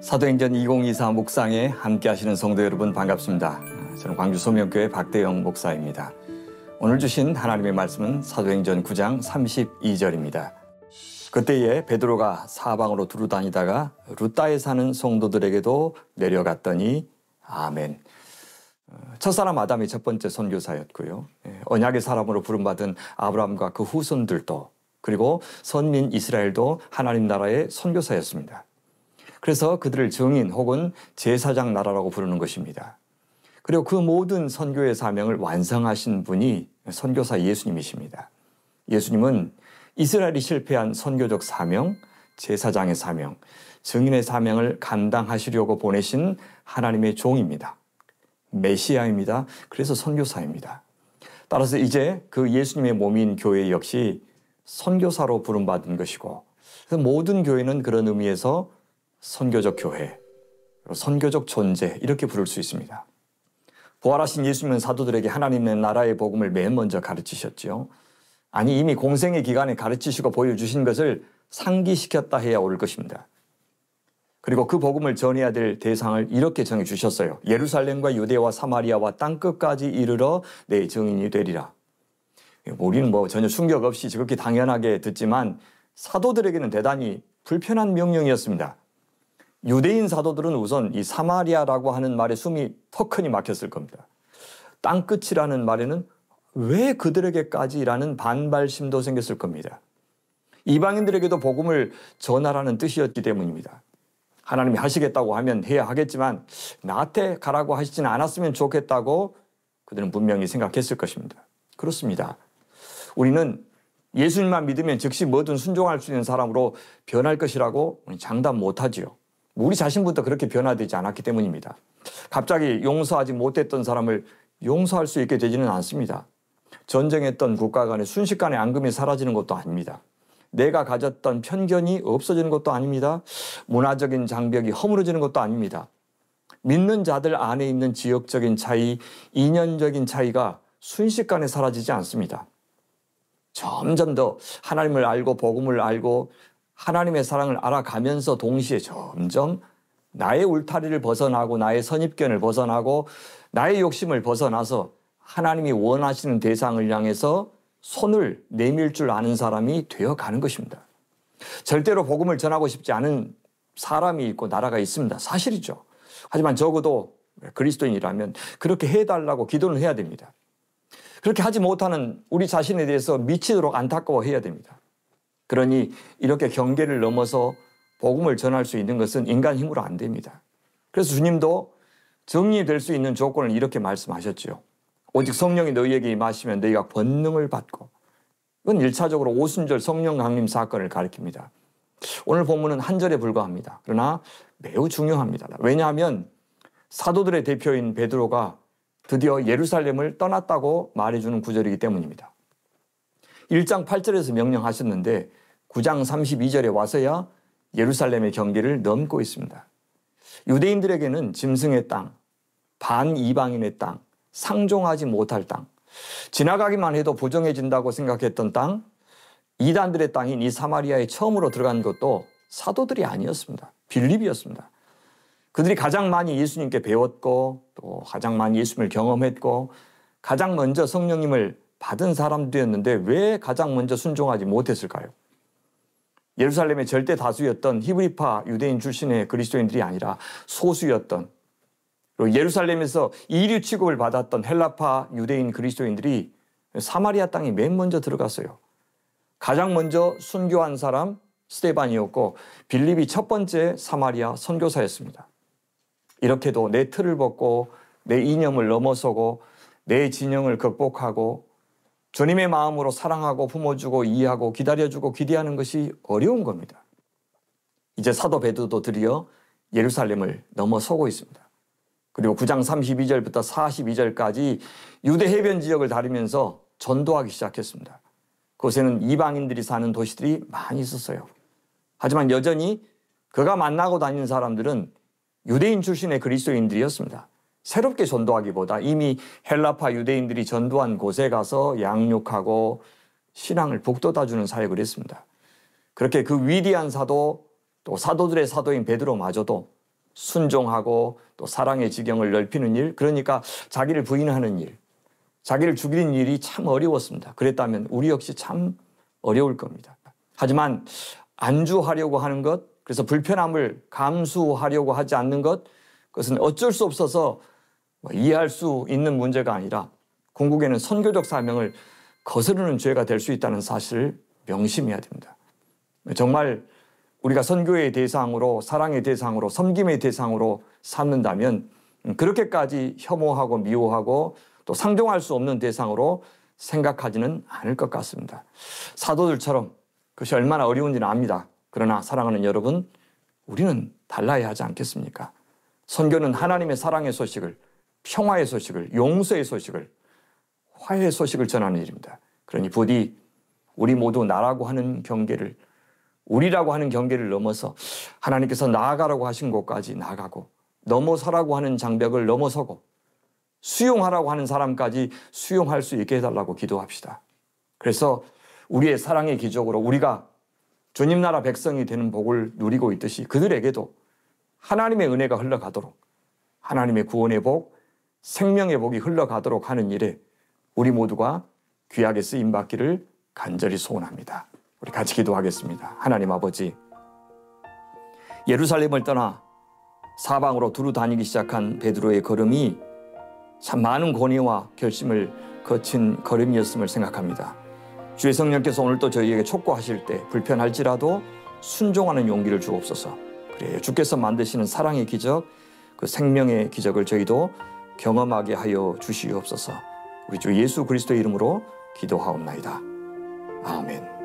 사도행전 2024 목상에 함께 하시는 성도 여러분 반갑습니다. 저는 광주 소명교회 박대영 목사입니다. 오늘 주신 하나님의 말씀은 사도행전 9장 32절입니다. 그때에 베드로가 사방으로 두루 다니다가 루따에 사는 성도들에게도 내려갔더니 아멘. 첫사람 아담이 첫 번째 선교사였고요. 예, 언약의 사람으로 부름받은 아브라함과 그 후손들도 그리고 선민 이스라엘도 하나님 나라의 선교사였습니다. 그래서 그들을 증인 혹은 제사장 나라라고 부르는 것입니다. 그리고 그 모든 선교의 사명을 완성하신 분이 선교사 예수님이십니다. 예수님은 이스라엘이 실패한 선교적 사명, 제사장의 사명, 증인의 사명을 감당하시려고 보내신 하나님의 종입니다. 메시아입니다. 그래서 선교사입니다. 따라서 이제 그 예수님의 몸인 교회 역시 선교사로 부름받은 것이고 모든 교회는 그런 의미에서 선교적 교회, 선교적 존재 이렇게 부를 수 있습니다. 부활하신 예수님은 사도들에게 하나님의 나라의 복음을 맨 먼저 가르치셨지요. 아니 이미 공생의 기간에 가르치시고 보여주신 것을 상기시켰다 해야 옳을 것입니다. 그리고 그 복음을 전해야 될 대상을 이렇게 정해 주셨어요. 예루살렘과 유대와 사마리아와 땅 끝까지 이르러 내 증인이 되리라. 우리는 뭐 전혀 충격 없이 지극히 당연하게 듣지만 사도들에게는 대단히 불편한 명령이었습니다. 유대인 사도들은 우선 이 사마리아라고 하는 말에 숨이 터크니 막혔을 겁니다. 땅끝이라는 말에는 왜 그들에게까지라는 반발심도 생겼을 겁니다. 이방인들에게도 복음을 전하라는 뜻이었기 때문입니다. 하나님이 하시겠다고 하면 해야 하겠지만 나한테 가라고 하시지는 않았으면 좋겠다고 그들은 분명히 생각했을 것입니다. 그렇습니다. 우리는 예수님만 믿으면 즉시 뭐든 순종할 수 있는 사람으로 변할 것이라고 장담 못하지요. 우리 자신부터 그렇게 변화되지 않았기 때문입니다. 갑자기 용서하지 못했던 사람을 용서할 수 있게 되지는 않습니다. 전쟁했던 국가 간에 순식간에 앙금이 사라지는 것도 아닙니다. 내가 가졌던 편견이 없어지는 것도 아닙니다. 문화적인 장벽이 허물어지는 것도 아닙니다. 믿는 자들 안에 있는 지역적인 차이, 이념적인 차이가 순식간에 사라지지 않습니다. 점점 더 하나님을 알고 복음을 알고 하나님의 사랑을 알아가면서 동시에 점점 나의 울타리를 벗어나고 나의 선입견을 벗어나고 나의 욕심을 벗어나서 하나님이 원하시는 대상을 향해서 손을 내밀 줄 아는 사람이 되어 가는 것입니다. 절대로 복음을 전하고 싶지 않은 사람이 있고 나라가 있습니다. 사실이죠. 하지만 적어도 그리스도인이라면 그렇게 해달라고 기도를 해야 됩니다. 그렇게 하지 못하는 우리 자신에 대해서 미치도록 안타까워해야 됩니다. 그러니 이렇게 경계를 넘어서 복음을 전할 수 있는 것은 인간 힘으로 안 됩니다. 그래서 주님도 정리될 수 있는 조건을 이렇게 말씀하셨죠. 오직 성령이 너희에게 임하시면 너희가 번능을 받고 이건 1차적으로 오순절 성령 강림 사건을 가리킵니다. 오늘 본문은 한 절에 불과합니다. 그러나 매우 중요합니다. 왜냐하면 사도들의 대표인 베드로가 드디어 예루살렘을 떠났다고 말해주는 구절이기 때문입니다. 1장 8절에서 명령하셨는데 9장 32절에 와서야 예루살렘의 경계를 넘고 있습니다. 유대인들에게는 짐승의 땅, 반이방인의 땅, 상종하지 못할 땅, 지나가기만 해도 보정해진다고 생각했던 땅, 이단들의 땅인 이 사마리아에 처음으로 들어간 것도 사도들이 아니었습니다. 빌립이었습니다. 그들이 가장 많이 예수님께 배웠고 또 가장 많이 예수님을 경험했고 가장 먼저 성령님을 받은 사람들이었는데 왜 가장 먼저 순종하지 못했을까요? 예루살렘의 절대 다수였던 히브리파 유대인 출신의 그리스도인들이 아니라 소수였던 그리고 예루살렘에서 이류 취급을 받았던 헬라파 유대인 그리스도인들이 사마리아 땅에 맨 먼저 들어갔어요. 가장 먼저 순교한 사람 스테반이었고 빌립이 첫 번째 사마리아 선교사였습니다. 이렇게도 내 틀을 벗고 내 이념을 넘어서고 내 진영을 극복하고 주님의 마음으로 사랑하고 품어주고 이해하고 기다려주고 기대하는 것이 어려운 겁니다. 이제 사도 베드도 드디어 예루살렘을 넘어서고 있습니다. 그리고 9장 32절부터 42절까지 유대 해변 지역을 다루면서 전도하기 시작했습니다. 그곳에는 이방인들이 사는 도시들이 많이 있었어요. 하지만 여전히 그가 만나고 다니는 사람들은 유대인 출신의 그리스도인들이었습니다. 새롭게 전도하기보다 이미 헬라파 유대인들이 전도한 곳에 가서 양육하고 신앙을 북돋아주는 사역을 했습니다. 그렇게 그 위대한 사도 또 사도들의 사도인 베드로마저도 순종하고 또 사랑의 지경을 넓히는 일, 그러니까 자기를 부인하는 일, 자기를 죽이는 일이 참 어려웠습니다. 그랬다면 우리 역시 참 어려울 겁니다. 하지만 안주하려고 하는 것, 그래서 불편함을 감수하려고 하지 않는 것, 그것은 어쩔 수 없어서 뭐 이해할 수 있는 문제가 아니라 궁극에는 선교적 사명을 거스르는 죄가 될 수 있다는 사실을 명심해야 됩니다. 정말 우리가 선교의 대상으로 사랑의 대상으로 섬김의 대상으로 삼는다면 그렇게까지 혐오하고 미워하고 또 상종할 수 없는 대상으로 생각하지는 않을 것 같습니다. 사도들처럼 그것이 얼마나 어려운지는 압니다. 그러나 사랑하는 여러분, 우리는 달라야 하지 않겠습니까? 선교는 하나님의 사랑의 소식을 평화의 소식을, 용서의 소식을, 화해의 소식을 전하는 일입니다. 그러니 부디 우리 모두 나라고 하는 경계를, 우리라고 하는 경계를 넘어서 하나님께서 나아가라고 하신 곳까지 나가고 넘어서라고 하는 장벽을 넘어서고 수용하라고 하는 사람까지 수용할 수 있게 해달라고 기도합시다. 그래서 우리의 사랑의 기적으로 우리가 주님 나라 백성이 되는 복을 누리고 있듯이 그들에게도 하나님의 은혜가 흘러가도록 하나님의 구원의 복, 생명의 복이 흘러가도록 하는 일에 우리 모두가 귀하게 쓰임 받기를 간절히 소원합니다. 우리 같이 기도하겠습니다. 하나님 아버지, 예루살렘을 떠나 사방으로 두루 다니기 시작한 베드로의 걸음이 참 많은 권위와 결심을 거친 걸음이었음을 생각합니다. 주의 성령께서 오늘도 저희에게 촉구하실 때 불편할지라도 순종하는 용기를 주옵소서. 그래요. 주께서 만드시는 사랑의 기적, 그 생명의 기적을 저희도 경험하게 하여 주시옵소서. 우리 주 예수 그리스도의 이름으로 기도하옵나이다. 아멘.